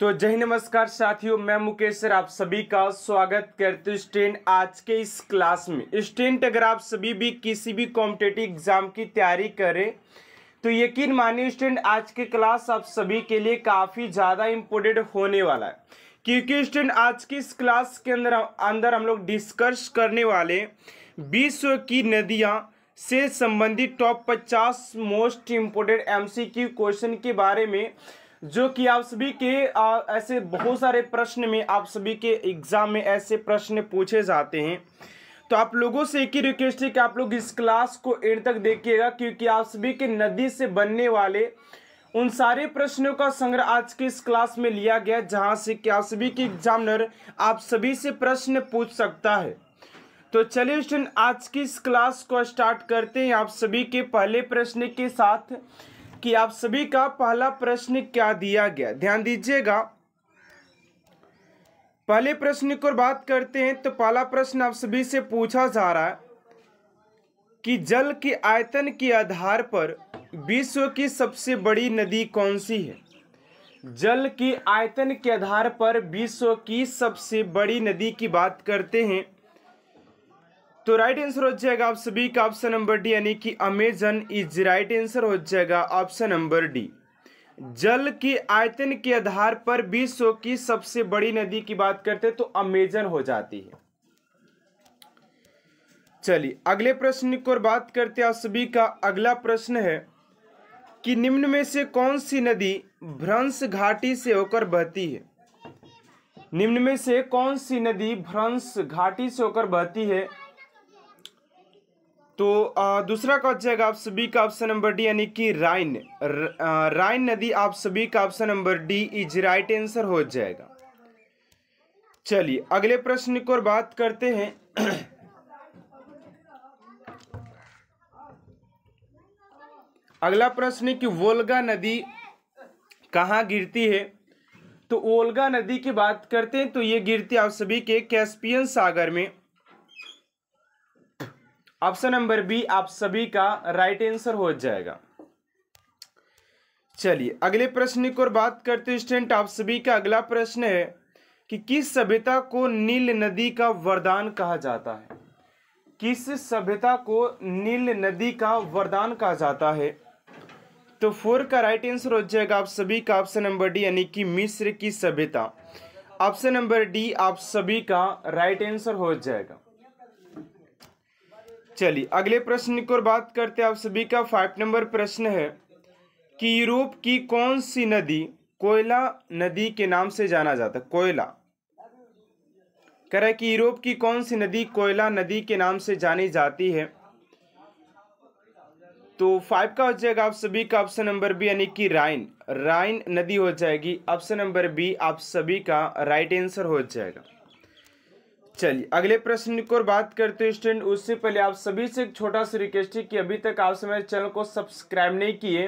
तो जय नमस्कार साथियों मैं मुकेश सर आप सभी का स्वागत करते हूँ स्टेंट आज के इस क्लास में स्टेंट अगर आप सभी भी किसी भी कॉम्पिटेटिव एग्जाम की तैयारी करें तो यकीन मानिए स्टेंट आज की क्लास आप सभी के लिए काफ़ी ज़्यादा इम्पोर्टेंट होने वाला है क्योंकि स्टेंट आज की इस क्लास के अंदर अंदर हम लोग डिस्कर्स करने वाले विश्व की नदियाँ से संबंधित टॉप पचास मोस्ट इम्पोर्टेंट एम क्वेश्चन के बारे में जो कि आप सभी के आ, ऐसे बहुत सारे प्रश्न में आप सभी के एग्ज़ाम में ऐसे प्रश्न पूछे जाते हैं तो आप लोगों से एक ही रिक्वेस्ट है कि आप लोग इस क्लास को एंड तक देखिएगा क्योंकि आप सभी के नदी से बनने वाले उन सारे प्रश्नों का संग्रह आज के इस क्लास में लिया गया जहां से कि आप सभी के एग्जामिनर आप सभी से प्रश्न पूछ सकता है तो चलिए स्टूडेंट आज की इस क्लास को स्टार्ट करते हैं आप सभी के पहले प्रश्न के साथ कि आप सभी का पहला प्रश्न क्या दिया गया ध्यान दीजिएगा पहले प्रश्न की बात करते हैं तो पहला प्रश्न आप सभी से पूछा जा रहा है कि जल के आयतन के आधार पर विश्व की सबसे बड़ी नदी कौन सी है जल की आयतन के आधार पर विश्व की सबसे बड़ी नदी की बात करते हैं तो राइट आंसर हो जाएगा आप सभी का ऑप्शन नंबर डी यानी कि अमेजन इज राइट आंसर हो जाएगा ऑप्शन नंबर डी जल की आयतन के आधार पर विश्व की सबसे बड़ी नदी की बात करते तो अमेजन हो जाती है चलिए अगले प्रश्न की ओर बात करते आप सभी का अगला प्रश्न है कि निम्न में से कौन सी नदी भ्रंश घाटी से होकर बहती है निम्न में से कौन सी नदी भ्रंश घाटी से होकर बहती है तो दूसरा कौन जाएगा आप सभी का ऑप्शन नंबर डी यानी कि राइन राइन नदी आप सभी का option number D is right answer हो जाएगा चलिए अगले प्रश्न की ओर बात करते हैं अगला प्रश्न है कि वोल्गा नदी कहाँ गिरती है तो वोल्गा नदी की बात करते हैं तो ये गिरती आप सभी के कैस्पियन सागर में ऑप्शन नंबर बी आप सभी का राइट आंसर हो जाएगा चलिए अगले प्रश्न की ओर बात करते हैं स्टूडेंट आप सभी का अगला प्रश्न है कि किस सभ्यता को नील नदी का वरदान कहा जाता है किस सभ्यता को नील नदी का वरदान कहा जाता है तो फोर का राइट आंसर हो जाएगा आप सभी का ऑप्शन नंबर डी यानी कि मिस्र की सभ्यता ऑप्शन नंबर डी आप सभी का राइट आंसर हो जाएगा चलिए अगले प्रश्न की ओर बात करते हैं आप सभी का फाइव नंबर प्रश्न है कि यूरोप की कौन सी नदी कोयला नदी के नाम से जाना जाता है कोयला कह रहा है कि यूरोप की कौन सी नदी कोयला नदी के नाम से जानी जाती है तो फाइव का हो जाएगा आप सभी का ऑप्शन नंबर बी यानी कि राइन राइन नदी हो जाएगी ऑप्शन नंबर बी आप सभी का राइट आंसर हो जाएगा चलिए अगले प्रश्न की ओर बात करते हैं स्टूडेंट उससे पहले आप सभी से एक छोटा सा रिक्वेस्ट है कि अभी तक आपसे मेरे चैनल को सब्सक्राइब नहीं किए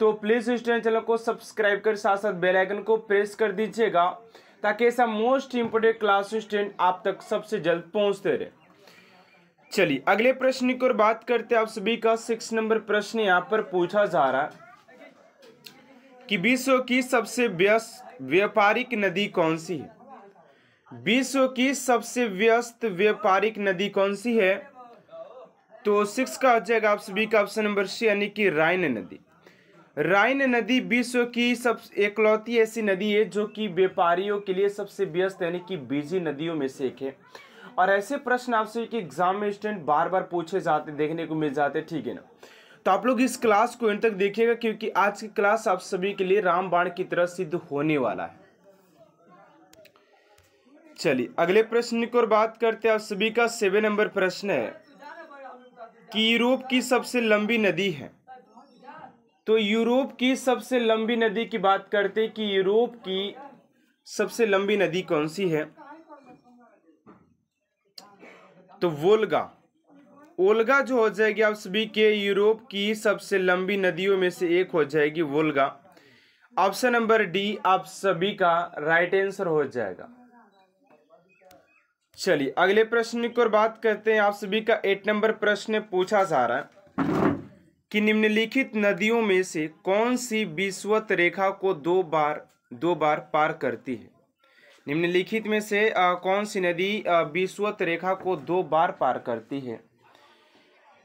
तो प्लीज़ स्टूडेंट चैनल को सब्सक्राइब कर साथ साथ बेल आइकन को प्रेस कर दीजिएगा ताकि ऐसा मोस्ट इंपोर्टेंट क्लास स्टूडेंट आप तक सबसे जल्द पहुंचते रहे चलिए अगले प्रश्न की ओर बात करते आप सभी का सिक्स नंबर प्रश्न यहाँ पर पूछा जा रहा है कि विश्व की सबसे व्यस्त व्यापारिक नदी कौन सी है विश्व की सबसे व्यस्त व्यापारिक नदी कौन सी है तो सिक्स का हो जाएगा आप सभी का ऑप्शन नंबर सी यानी कि राइन नदी राइन नदी विश्व की सब एकलौती ऐसी नदी है जो कि व्यापारियों के लिए सबसे व्यस्त यानी कि बिजी नदियों में से एक है और ऐसे प्रश्न आपसे के एग्जाम में स्टूडेंट बार बार पूछे जाते देखने को मिल जाते ठीक है ना तो आप लोग इस क्लास को इन तक देखिएगा क्योंकि आज की क्लास आप सभी के लिए रामबाण की तरह सिद्ध होने वाला है चलिए अगले प्रश्न की ओर बात करते हैं आप सभी का सेवन नंबर प्रश्न है कि यूरोप की सबसे लंबी नदी है तो यूरोप की सबसे लंबी नदी की बात करते कि यूरोप की सबसे लंबी नदी कौन सी है तो वोल्गा ओल्गा जो हो जाएगी आप सभी के यूरोप की सबसे लंबी नदियों में से एक हो जाएगी वोल्गा ऑप्शन नंबर डी आप सभी का राइट आंसर हो जाएगा चलिए अगले प्रश्न की ओर बात करते हैं आप सभी का एट नंबर प्रश्न पूछा जा रहा है कि निम्नलिखित नदियों में से कौन सी विश्वत रेखा को दो बार दो बार पार करती है निम्नलिखित में से आ, कौन सी नदी विश्वत रेखा को दो बार पार करती है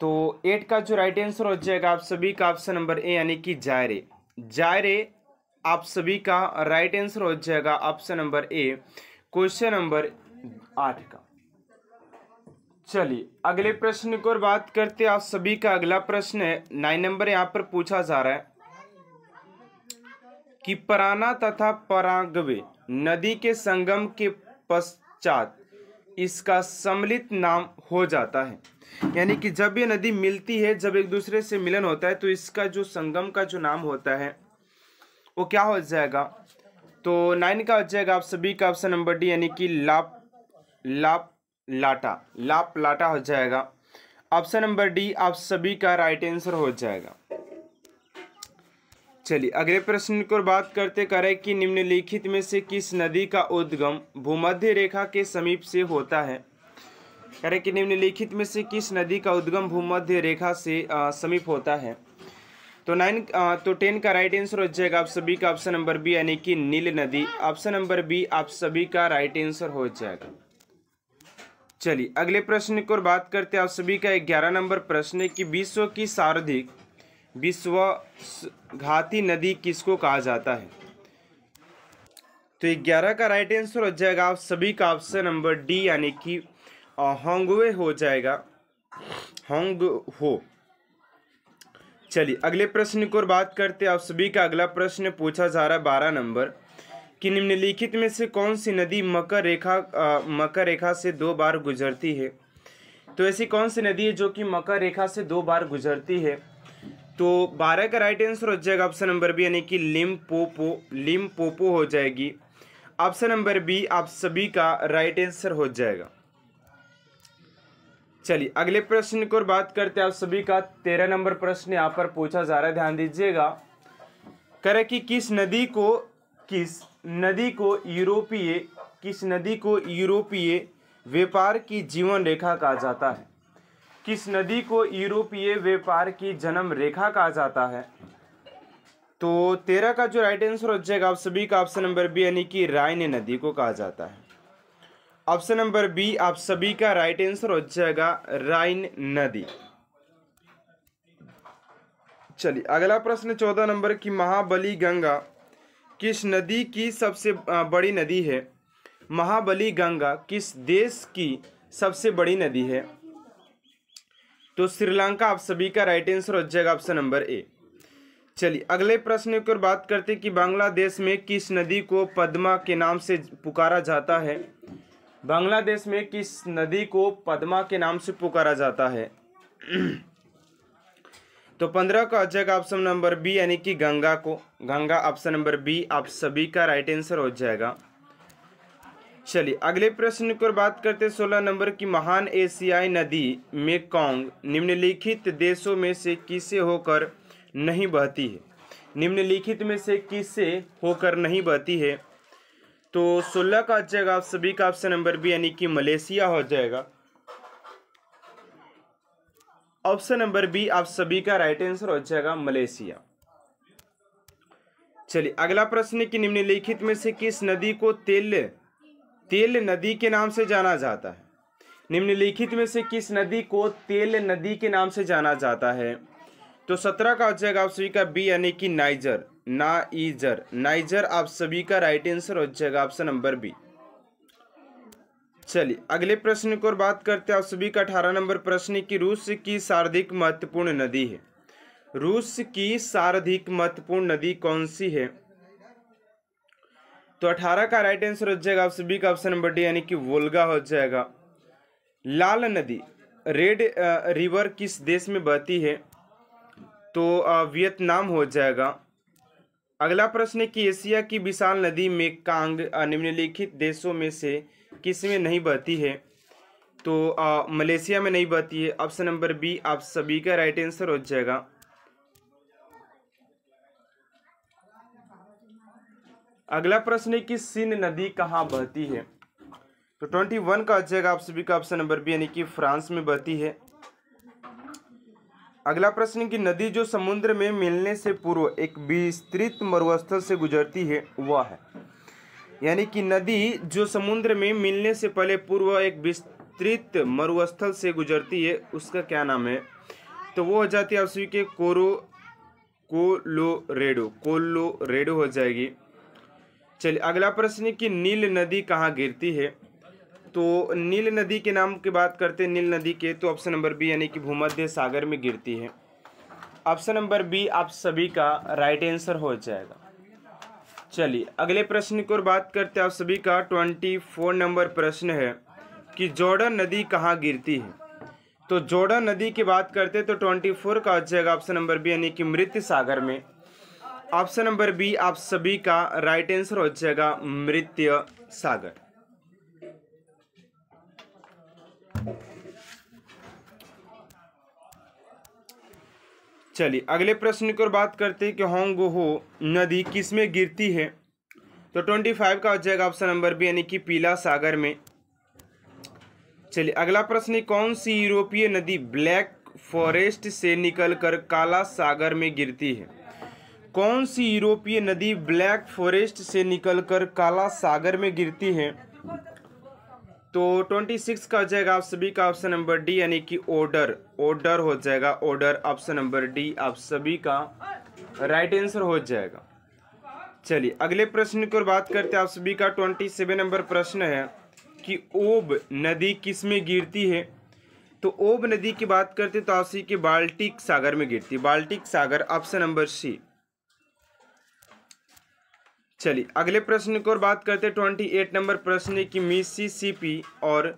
तो एट का जो राइट आंसर हो जाएगा आप सभी का ऑप्शन नंबर ए यानी कि जायरे जायरे आप सभी का राइट आंसर हो जाएगा option number A question number आठ का चलिए अगले प्रश्न की ओर बात करते आप सभी का अगला प्रश्न है नाइन नंबर यहाँ पर पूछा जा रहा है कि पराना तथा परागवे नदी के संगम के पश्चात इसका सम्मिलित नाम हो जाता है यानी कि जब ये नदी मिलती है जब एक दूसरे से मिलन होता है तो इसका जो संगम का जो नाम होता है वो क्या हो जाएगा तो नाइन का हो जाएगा आप सभी का ऑप्शन नंबर डी यानी कि लाभ लाप लाटा लाप लाटा हो जाएगा ऑप्शन नंबर डी आप सभी का राइट आंसर हो जाएगा चलिए अगले प्रश्न को बात करते करें कि निम्नलिखित में से किस नदी का उद्गम भूमध्य रेखा के समीप से होता है करें कि निम्नलिखित में से किस नदी का उद्गम भूमध्य रेखा से आ, समीप होता है तो नाइन तो टेन का राइट आंसर हो जाएगा आप सभी का ऑप्शन नंबर बी यानी कि नील नदी ऑप्शन नंबर बी आप सभी का राइट आंसर हो जाएगा चलिए अगले प्रश्न की ओर बात करते हैं आप सभी का ग्यारह नंबर प्रश्न है कि विश्व की सर्वाधिक विश्व घाती नदी किसको कहा जाता है तो ग्यारह का राइट आंसर हो जाएगा आप सभी का ऑप्शन नंबर डी यानी कि होंगवे हो जाएगा होंग हो चलिए अगले प्रश्न की ओर बात करते हैं आप सभी का अगला प्रश्न पूछा जा रहा है बारह नंबर कि निम्नलिखित में से कौन सी नदी मकर रेखा आ, मकर रेखा से दो बार गुजरती है तो ऐसी कौन सी नदी है जो कि मकर रेखा से दो बार गुजरती है तो बारह का राइट आंसर हो जाएगा ऑप्शन नंबर बी यानी कि लिम पोपो लिम पोपो हो जाएगी ऑप्शन नंबर बी आप सभी का राइट आंसर हो जाएगा चलिए अगले प्रश्न की ओर बात करते हैं आप सभी का तेरह नंबर प्रश्न यहाँ पर पूछा जा रहा है ध्यान दीजिएगा करें कि किस नदी को किस नदी को यूरोपीय किस नदी को यूरोपीय व्यापार की जीवन रेखा कहा जाता है किस नदी को यूरोपीय व्यापार की जन्म रेखा कहा जाता है तो तेरह का जो राइट आंसर हो जाएगा आप सभी का ऑप्शन नंबर बी यानी कि रायने नदी को कहा जाता है ऑप्शन नंबर बी आप सभी का राइट आंसर हो जाएगा राइन नदी चलिए अगला प्रश्न चौदह नंबर की महाबली गंगा किस नदी की सबसे बड़ी नदी है महाबली गंगा किस देश की सबसे बड़ी नदी है तो श्रीलंका आप सभी का राइट आंसर हो जाएगा ऑप्शन नंबर ए चलिए अगले प्रश्न की ओर बात करते कि बांग्लादेश में किस नदी को पद्मा के नाम से पुकारा जाता है बांग्लादेश में किस नदी को पद्मा के नाम से पुकारा जाता है तो पंद्रह का जाएगा ऑप्शन नंबर बी यानी कि गंगा को गंगा ऑप्शन नंबर बी आप सभी का राइट आंसर हो जाएगा चलिए अगले प्रश्न पर बात करते हैं सोलह नंबर की महान एशियाई नदी मेकोंग निम्नलिखित देशों में से किसे होकर नहीं बहती है निम्नलिखित में से किसे होकर नहीं बहती है तो सोलह का जाएगा आप सभी का ऑप्शन नंबर बी यानी कि मलेशिया हो जाएगा ऑप्शन नंबर बी आप सभी का राइट आंसर हो जाएगा मलेशिया चलिए अगला प्रश्न है कि निम्नलिखित में से किस नदी को तेल तेल नदी के नाम से जाना जाता है निम्नलिखित में से किस नदी को तेल नदी के नाम से जाना जाता है तो सत्रह का हो जाएगा आप सभी का बी यानी कि नाइजर नाइजर नाइजर आप सभी का राइट आंसर हो जाएगा ऑप्शन नंबर बी चलिए अगले प्रश्न की ओर बात करते हैं आप सभी का अठारह नंबर प्रश्न की रूस की सर्वाधिक महत्वपूर्ण नदी है रूस की सर्वाधिक महत्वपूर्ण नदी कौन सी है तो अठारह का राइट आंसर हो जाएगा आप सभी का ऑप्शन नंबर डी यानी कि वोल्गा हो जाएगा लाल नदी रेड रिवर किस देश में बहती है तो वियतनाम हो जाएगा अगला प्रश्न है कि एशिया की विशाल नदी में कांग निम्नलिखित देशों में से किस में नहीं बहती है तो आ, मलेशिया में नहीं बहती है ऑप्शन नंबर बी आप सभी का राइट आंसर हो जाएगा अगला प्रश्न है कि सिन नदी कहाँ बहती है तो ट्वेंटी वन का हो जाएगा आप सभी का ऑप्शन नंबर बी यानी कि फ्रांस में बहती है अगला प्रश्न कि नदी जो समुद्र में मिलने से पूर्व एक विस्तृत मरुस्थल से गुजरती है वह है यानी कि नदी जो समुद्र में मिलने से पहले पूर्व एक विस्तृत मरुस्थल से गुजरती है उसका क्या नाम है तो वो हो जाती है आप सभी के कोरो कोलोरेडो कोलोरेडो हो जाएगी चलिए अगला प्रश्न है कि नील नदी कहाँ गिरती है तो नील नदी के नाम की बात करते हैं नील नदी के तो ऑप्शन नंबर बी यानी कि भूमध्य सागर में गिरती है ऑप्शन नंबर बी आप सभी का राइट आंसर हो जाएगा चलिए अगले प्रश्न की ओर बात करते हैं आप सभी का ट्वेंटी फोर नंबर प्रश्न है कि जोर्डन नदी कहाँ गिरती है तो जोर्डन नदी की बात करते हैं तो ट्वेंटी फोर का हो जाएगा ऑप्शन नंबर बी यानी कि मृत सागर में ऑप्शन नंबर बी आप सभी का राइट आंसर हो जाएगा मृत्य सागर चलिए अगले प्रश्न की ओर बात करते हैं कि हो नदी किस में गिरती है तो ट्वेंटी फाइव का हो जाएगा ऑप्शन नंबर बी यानी कि पीला सागर में चलिए अगला प्रश्न कौन सी यूरोपीय नदी ब्लैक फॉरेस्ट से निकलकर काला सागर में गिरती है कौन सी यूरोपीय नदी ब्लैक फॉरेस्ट से निकलकर काला सागर में गिरती है तो ट्वेंटी सिक्स का हो जाएगा आप सभी का ऑप्शन नंबर डी यानी कि ऑर्डर ऑर्डर हो जाएगा ऑर्डर ऑप्शन नंबर डी आप सभी का राइट आंसर हो जाएगा चलिए अगले प्रश्न की ओर बात करते हैं आप सभी का ट्वेंटी सेवन नंबर प्रश्न है कि ओब नदी किस में गिरती है तो ओब नदी की बात करते तो आप सभी के बाल्टिक सागर में गिरती है बाल्टिक सागर ऑप्शन नंबर सी चलिए अगले प्रश्न की ओर बात करते हैं ट्वेंटी एट नंबर प्रश्न की मिसिसिपी और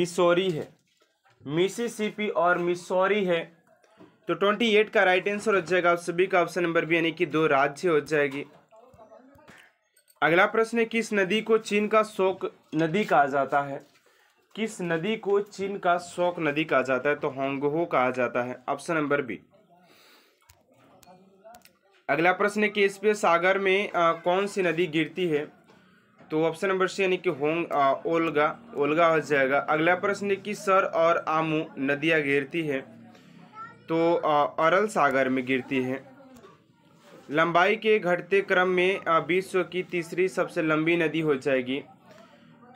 मिसोरी है मिसिसिपी और मिसोरी है तो ट्वेंटी एट का राइट आंसर हो जाएगा आप सभी का ऑप्शन नंबर भी यानी कि दो राज्य हो जाएगी अगला प्रश्न है किस नदी को चीन का शोक नदी कहा जाता है किस नदी को चीन का शोक नदी कहा जाता है तो होंगहो कहा जाता है ऑप्शन नंबर बी अगला प्रश्न है कि इस पे सागर में आ, कौन सी नदी गिरती है तो ऑप्शन नंबर सी यानी कि होंग ओलगा ओलगा हो जाएगा अगला प्रश्न है कि सर और आमू नदियाँ गिरती है तो आ, अरल सागर में गिरती है लंबाई के घटते क्रम में विश्व की तीसरी सबसे लंबी नदी हो जाएगी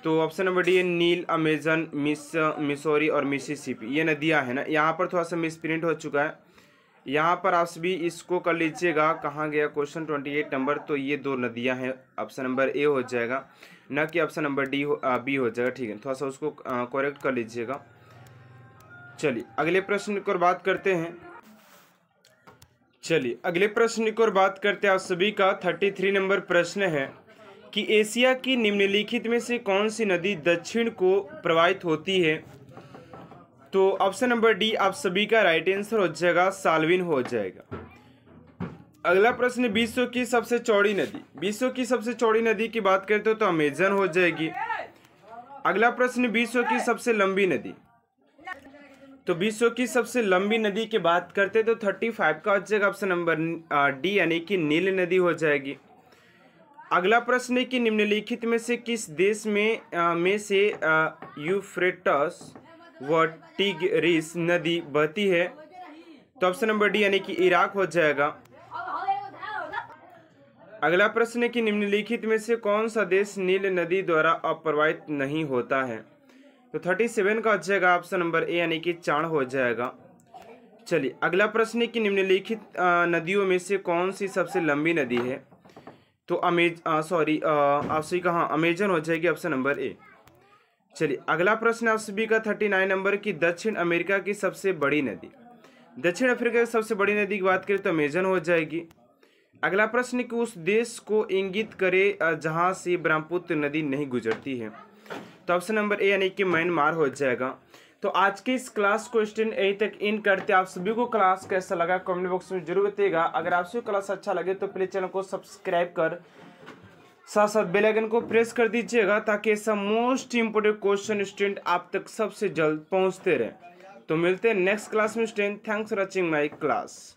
तो ऑप्शन नंबर डी है नील अमेजन मिस मिसोरी और मिसिसिपी ये नदियाँ हैं ना यहाँ पर थोड़ा सा मिसप्रिंट हो चुका है यहाँ पर आप सभी इसको कर लीजिएगा कहाँ गया क्वेश्चन ट्वेंटी एट नंबर तो ये दो नदियाँ हैं ऑप्शन नंबर ए हो जाएगा न कि ऑप्शन नंबर डी हो बी हो जाएगा ठीक है थोड़ा सा उसको करेक्ट कर लीजिएगा चलिए अगले प्रश्न की ओर बात करते हैं चलिए अगले प्रश्न की ओर बात करते हैं आप सभी का थर्टी थ्री नंबर प्रश्न है कि एशिया की निम्नलिखित में से कौन सी नदी दक्षिण को प्रवाहित होती है तो ऑप्शन नंबर डी आप सभी का राइट आंसर हो जाएगा सालविन हो जाएगा अगला प्रश्न विश्व की सबसे चौड़ी नदी विश्व की सबसे चौड़ी नदी की बात करते हो तो अमेजन हो जाएगी अगला प्रश्न विश्व की सबसे लंबी नदी तो विश्व की सबसे लंबी नदी की बात करते तो थर्टी फाइव का हो जाएगा ऑप्शन नंबर डी यानी कि नील नदी हो जाएगी अगला प्रश्न है कि निम्नलिखित में से किस देश में आ, में से यूफ्रेटस व टिगरिस नदी बहती है तो ऑप्शन नंबर डी यानी कि इराक हो जाएगा अगला प्रश्न है कि निम्नलिखित में से कौन सा देश नील नदी द्वारा अप्रवाहित नहीं होता है तो थर्टी सेवन का हो जाएगा ऑप्शन नंबर ए यानी कि चाण हो जाएगा चलिए अगला प्रश्न है कि निम्नलिखित नदियों में से कौन सी सबसे लंबी नदी है तो अमेज सॉरी आपसे कहा अमेजन हो जाएगी ऑप्शन नंबर ए चलिए अगला प्रश्न आप सभी का थर्टी नाइन नंबर की दक्षिण अमेरिका की सबसे बड़ी नदी दक्षिण अफ्रीका की सबसे बड़ी नदी की बात करें तो अमेजन हो जाएगी अगला प्रश्न कि उस देश को इंगित करे जहाँ से ब्रह्मपुत्र नदी नहीं गुजरती है तो ऑप्शन नंबर ए यानी कि म्यांमार हो जाएगा तो आज के इस क्लास क्वेश्चन यहीं तक इन करते आप सभी को क्लास कैसा लगा कमेंट बॉक्स में जरूर बताइएगा अगर आप सभी क्लास अच्छा लगे तो प्लीज चैनल को सब्सक्राइब कर साथ साथ बेल आइकन को प्रेस कर दीजिएगा ताकि ऐसा मोस्ट इंपोर्टेंट क्वेश्चन स्टूडेंट आप तक सबसे जल्द पहुंचते रहे तो मिलते हैं नेक्स्ट क्लास में student thanks for watching my class